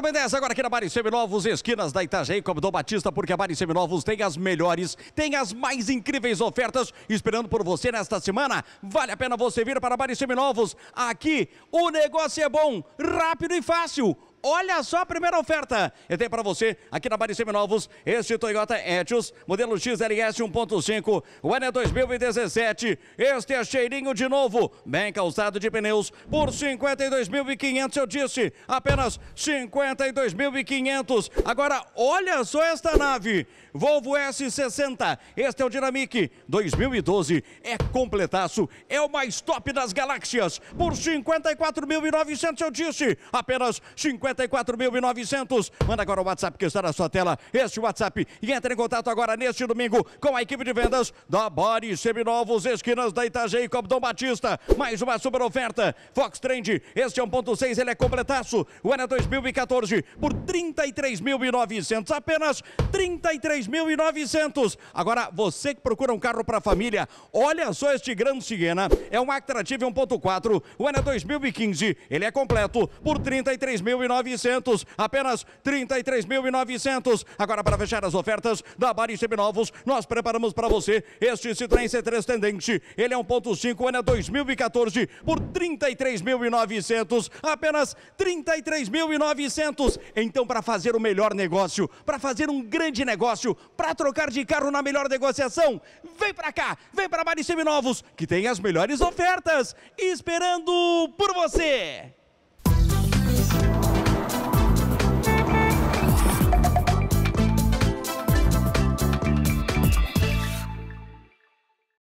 RB10 agora aqui na Bari Seminovos, esquinas da Itajaí, Comodoro Batista, porque a Bari Seminovos tem as melhores, tem as mais incríveis ofertas esperando por você nesta semana. Vale a pena você vir para a Bari Seminovos. Aqui o negócio é bom, rápido e fácil. Olha só a primeira oferta. Eu tenho para você aqui na Bari Seminovos este Toyota Etios, modelo XLS 1.5, o ano é 2017. Este é cheirinho de novo, bem calçado de pneus, por 52.500 eu disse, apenas 52.500. Agora olha só esta nave. Volvo S60, este é o Dinamic 2012, é completaço, é o mais top das galáxias, por 54.900 eu disse, apenas 50 44.900. Manda agora o WhatsApp que está na sua tela. Este WhatsApp. E entre em contato agora neste domingo com a equipe de vendas da Bari Seminovos, esquinas da Itajaí, Copo Dom Batista. Mais uma super oferta. Fox Trend. Este é 1.6, ele é completaço. O ano é 2014 por 33.900. Apenas 33.900. Agora, você que procura um carro para a família, olha só este Grande Siena. É um Actrative 1.4. O ano é 2015. Ele é completo por 33.900. 33.900, apenas 33.900. Agora para fechar as ofertas da Bari Seminovos, nós preparamos para você este Citroën C3 Tendente. Ele é 1.5, ano é 2014, por 33.900, apenas 33.900. Então para fazer o melhor negócio, para fazer um grande negócio, para trocar de carro na melhor negociação, vem para cá, vem para Bari Seminovos, que tem as melhores ofertas, esperando por você.